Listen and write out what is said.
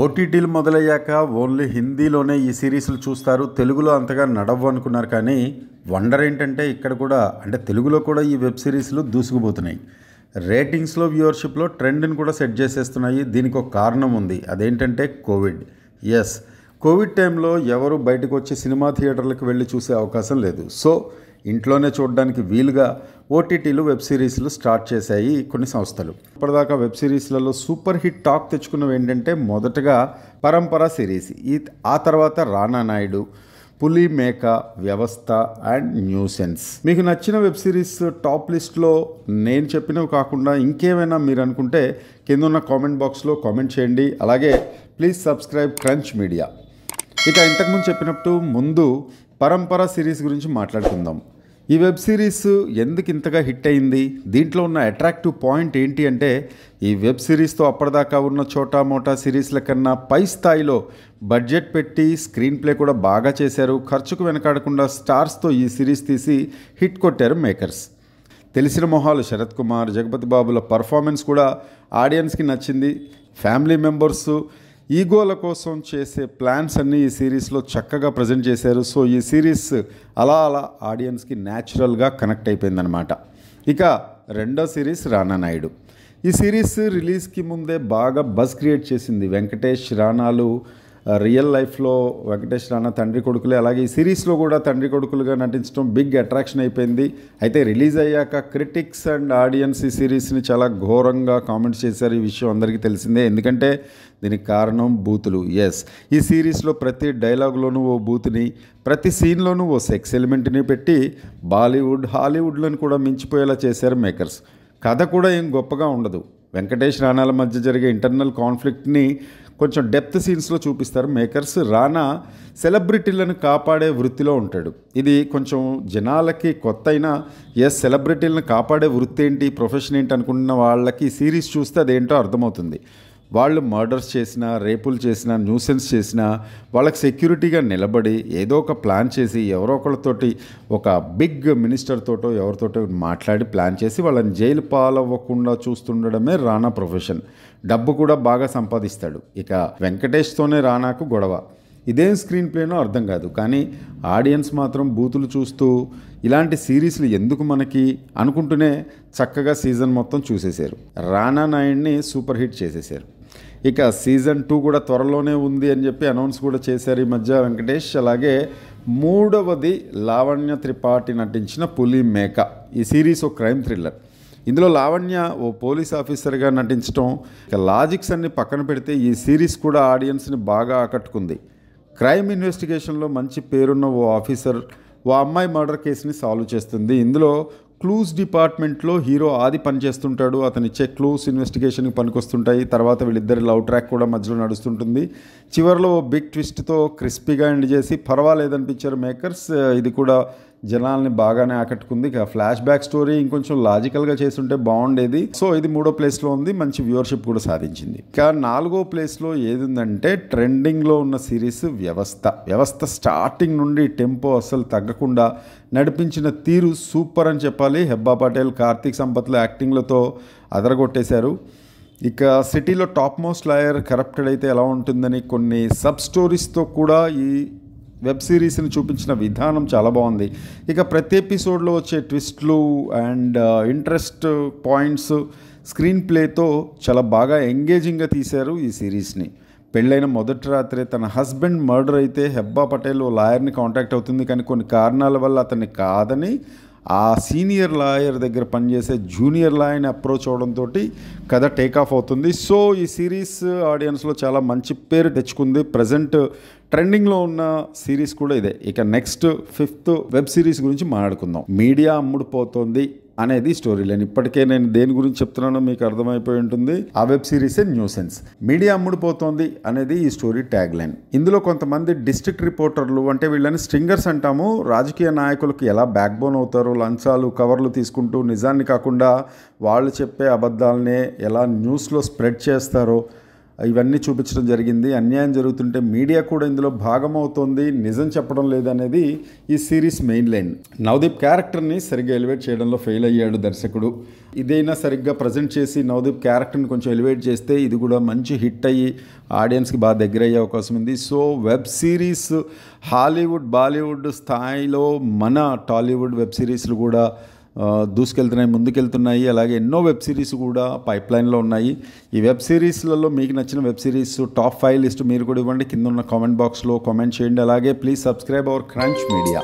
ఓటీటీలు మొదలయ్యాక ఓన్లీ హిందీలోనే ఈ సిరీస్లు చూస్తారు తెలుగులో అంతగా నడవ్వు అనుకున్నారు కానీ వండర్ ఏంటంటే ఇక్కడ కూడా అంటే తెలుగులో కూడా ఈ వెబ్ సిరీస్లు దూసుకుపోతున్నాయి రేటింగ్స్లో వ్యూవర్షిప్లో ట్రెండ్ని కూడా సెట్ చేసేస్తున్నాయి దీనికి ఒక కారణం ఉంది అదేంటంటే కోవిడ్ ఎస్ కోవిడ్ టైంలో ఎవరు బయటకు వచ్చి సినిమా థియేటర్లకు వెళ్ళి చూసే అవకాశం లేదు సో ఇంట్లోనే చూడడానికి వీలుగా ఓటీటీలు వెబ్ సిరీస్లు స్టార్ట్ చేశాయి కొన్ని సంస్థలు ఇప్పటిదాకా వెబ్ సిరీస్లలో సూపర్ హిట్ టాక్ తెచ్చుకున్నవి ఏంటంటే మొదటగా పరంపర సిరీస్ ఈ ఆ తర్వాత రానా నాయుడు పులి మేక వ్యవస్థ అండ్ న్యూసెన్స్ మీకు నచ్చిన వెబ్ సిరీస్ టాప్ లిస్ట్లో నేను చెప్పినవి కాకుండా ఇంకేమైనా మీరు అనుకుంటే కింద ఉన్న కామెంట్ బాక్స్లో కామెంట్ చేయండి అలాగే ప్లీజ్ సబ్స్క్రైబ్ క్రంచ్ మీడియా ఇక ఇంతకుముందు చెప్పినప్పుడు ముందు పరంపర సిరీస్ గురించి మాట్లాడుకుందాం ఈ వెబ్ సిరీస్ ఎందుకు ఇంతగా హిట్ అయింది దీంట్లో ఉన్న అట్రాక్టివ్ పాయింట్ ఏంటి అంటే ఈ వెబ్ సిరీస్తో అప్పటిదాకా ఉన్న చోటా మోటా సిరీస్ల కన్నా పై స్థాయిలో బడ్జెట్ పెట్టి స్క్రీన్ ప్లే కూడా బాగా చేశారు ఖర్చుకు వెనకాడకుండా స్టార్స్తో ఈ సిరీస్ తీసి హిట్ కొట్టారు మేకర్స్ తెలిసిన మొహాలు శరత్ కుమార్ జగపతి బాబుల పర్ఫార్మెన్స్ కూడా ఆడియన్స్కి నచ్చింది ఫ్యామిలీ మెంబర్స్ ఈగోల కోసం చేసే ప్లాన్స్ అన్నీ ఈ సిరీస్లో చక్కగా ప్రజెంట్ చేశారు సో ఈ సిరీస్ అలా అలా ఆడియన్స్కి న్యాచురల్గా కనెక్ట్ అయిపోయిందనమాట ఇక రెండో సిరీస్ రానా నాయుడు ఈ సిరీస్ రిలీజ్కి ముందే బాగా బస్ క్రియేట్ చేసింది వెంకటేష్ రాణాలు రియల్ లైఫ్లో వెంకటేష్ రాణ తండ్రి కొడుకులే అలాగే ఈ సిరీస్లో కూడా తండ్రి కొడుకులుగా నటించడం బిగ్ అట్రాక్షన్ అయిపోయింది అయితే రిలీజ్ అయ్యాక క్రిటిక్స్ అండ్ ఆడియన్స్ ఈ సిరీస్ని చాలా ఘోరంగా కామెంట్స్ చేశారు ఈ విషయం అందరికీ తెలిసిందే ఎందుకంటే దీనికి కారణం బూతులు ఎస్ ఈ సిరీస్లో ప్రతి డైలాగ్లోనూ ఓ బూతుని ప్రతి సీన్లోనూ ఓ సెక్స్ ఎలిమెంట్ని పెట్టి బాలీవుడ్ హాలీవుడ్లను కూడా మించిపోయేలా చేశారు మేకర్స్ కథ కూడా ఏం గొప్పగా ఉండదు వెంకటేష్ రాణాల మధ్య జరిగే ఇంటర్నల్ కాన్ఫ్లిక్ట్ని కొంచెం డెప్త్ సీన్స్లో చూపిస్తారు మేకర్స్ రానా సెలబ్రిటీలను కాపాడే వృత్తిలో ఉంటాడు ఇది కొంచెం జనాలకి కొత్త అయినా ఎస్ సెలబ్రిటీలను కాపాడే వృత్తి ఏంటి ప్రొఫెషన్ ఏంటి అనుకున్న వాళ్ళకి సిరీస్ చూస్తే అదేంటో అర్థమవుతుంది వాళ్ళు మర్డర్స్ చేసినా రేపులు చేసినా న్యూసెన్స్ చేసినా వాళ్ళకి సెక్యూరిటీగా నిలబడి ఏదో ఒక ప్లాన్ చేసి ఎవరో ఒకళ్ళతోటి ఒక బిగ్ మినిస్టర్తోటో ఎవరితోటో మాట్లాడి ప్లాన్ చేసి వాళ్ళని జైలు పాలవ్వకుండా చూస్తుండడమే రానా ప్రొఫెషన్ డబ్బు కూడా బాగా సంపాదిస్తాడు ఇక వెంకటేష్తోనే రానాకు గొడవ ఇదేం స్క్రీన్ ప్లేనో అర్థం కాదు కానీ ఆడియన్స్ మాత్రం బూతులు చూస్తూ ఇలాంటి సిరీస్లు ఎందుకు మనకి అనుకుంటూనే చక్కగా సీజన్ మొత్తం చూసేశారు రానా నాయుడిని సూపర్ హిట్ చేసేశారు ఇక సీజన్ టూ కూడా త్వరలోనే ఉంది అని చెప్పి అనౌన్స్ కూడా చేశారు ఈ మధ్య వెంకటేష్ అలాగే మూడవది లావణ్య త్రిపాఠి నటించిన పులి మేక ఈ సిరీస్ ఓ క్రైమ్ థ్రిల్లర్ ఇందులో లావణ్య ఓ పోలీస్ ఆఫీసర్గా నటించడం ఇక లాజిక్స్ అన్ని పక్కన పెడితే ఈ సిరీస్ కూడా ఆడియన్స్ని బాగా ఆకట్టుకుంది క్రైమ్ ఇన్వెస్టిగేషన్లో మంచి పేరున్న ఓ ఆఫీసర్ ఓ అమ్మాయి మర్డర్ కేసుని సాల్వ్ చేస్తుంది ఇందులో క్లూస్ డిపార్ట్మెంట్లో హీరో ఆది పనిచేస్తుంటాడు అతని ఇచ్చే క్లూస్ ఇన్వెస్టిగేషన్కి పనికొస్తుంటాయి తర్వాత వీళ్ళిద్దరి లవ్ ట్రాక్ కూడా మధ్యలో నడుస్తుంటుంది చివరిలో బిగ్ ట్విస్ట్తో క్రిస్పీగా ఎండ్ చేసి పర్వాలేదనిపించారు మేకర్స్ ఇది కూడా జనాల్ని బాగానే ఆకట్టుకుంది ఇక ఫ్లాష్ బ్యాక్ స్టోరీ ఇంకొంచెం లాజికల్గా చేస్తుంటే బాగుండేది సో ఇది మూడో ప్లేస్లో ఉంది మంచి వ్యూవర్షిప్ కూడా సాధించింది ఇక నాలుగో ప్లేస్లో ఏది ఉందంటే ట్రెండింగ్లో ఉన్న సిరీస్ వ్యవస్థ వ్యవస్థ స్టార్టింగ్ నుండి టెంపో అస్సలు తగ్గకుండా నడిపించిన తీరు సూపర్ అని చెప్పాలి హెబ్బా పటేల్ కార్తీక్ సంపత్ల యాక్టింగ్లతో అదరగొట్టేశారు ఇక సిటీలో టాప్ మోస్ట్ లాయర్ కరప్టెడ్ అయితే ఎలా ఉంటుందని కొన్ని సబ్ స్టోరీస్తో కూడా ఈ వెబ్ సిరీస్ని చూపించిన విధానం చాలా బాగుంది ఇక ప్రతి ఎపిసోడ్లో వచ్చే ట్విస్ట్లు అండ్ ఇంట్రెస్ట్ పాయింట్స్ స్క్రీన్ ప్లేతో చాలా బాగా ఎంగేజింగ్గా తీశారు ఈ సిరీస్ని పెళ్ళైన మొదటి రాత్రే తన హస్బెండ్ మర్డర్ అయితే హెబ్బా పటేల్ లాయర్ని కాంటాక్ట్ అవుతుంది కానీ కొన్ని కారణాల వల్ల అతన్ని కాదని ఆ సీనియర్ లాయర్ దగ్గర పనిచేసే జూనియర్ లాయర్ని అప్రోచ్ అవడంతో కథ టేక్ ఆఫ్ అవుతుంది సో ఈ సిరీస్ ఆడియన్స్లో చాలా మంచి పేరు తెచ్చుకుంది ప్రజెంట్ ట్రెండింగ్లో ఉన్న సిరీస్ కూడా ఇదే ఇక నెక్స్ట్ ఫిఫ్త్ వెబ్ సిరీస్ గురించి మాట్లాడుకుందాం మీడియా అమ్ముడుపోతుంది అనేది స్టోరీ లైన్ ఇప్పటికే నేను దేని గురించి చెప్తున్నానో మీకు అర్థమైపోయి ఉంటుంది ఆ web series new sense media అమ్ముడుపోతోంది అనేది ఈ స్టోరీ ట్యాగ్ లైన్ ఇందులో కొంతమంది డిస్ట్రిక్ట్ రిపోర్టర్లు అంటే వీళ్ళని స్ట్రింగర్స్ అంటాము రాజకీయ నాయకులకు ఎలా బ్యాక్ బోన్ అవుతారు లంచాలు కవర్లు తీసుకుంటూ నిజాన్ని కాకుండా వాళ్ళు చెప్పే అబద్ధాలనే ఎలా న్యూస్లో స్ప్రెడ్ చేస్తారో ఇవన్నీ చూపించడం జరిగింది అన్యాయం జరుగుతుంటే మీడియా కూడా ఇందులో భాగమవుతోంది నిజం చెప్పడం లేదనేది ఈ సిరీస్ మెయిన్ లైన్ నవదీప్ క్యారెక్టర్ని సరిగ్గా ఎలివేట్ చేయడంలో ఫెయిల్ అయ్యాడు దర్శకుడు ఇదైనా సరిగ్గా ప్రజెంట్ చేసి నవదీప్ క్యారెక్టర్ని కొంచెం ఎలివేట్ చేస్తే ఇది కూడా మంచి హిట్ అయ్యి ఆడియన్స్కి బాగా దగ్గర అయ్యే అవకాశం ఉంది so web series Hollywood Bollywood స్థాయిలో మన టాలీవుడ్ వెబ్ సిరీస్లు కూడా దూసుకెళ్తున్నాయి ముందుకెళ్తున్నాయి అలాగే ఎన్నో వెబ్ సిరీస్ కూడా పైప్లైన్లో ఉన్నాయి ఈ వెబ్ సిరీస్లలో మీకు నచ్చిన web series top five list మీరు కూడా ఇవ్వండి కింద ఉన్న కామెంట్ బాక్స్లో కామెంట్ చేయండి అలాగే please subscribe our crunch media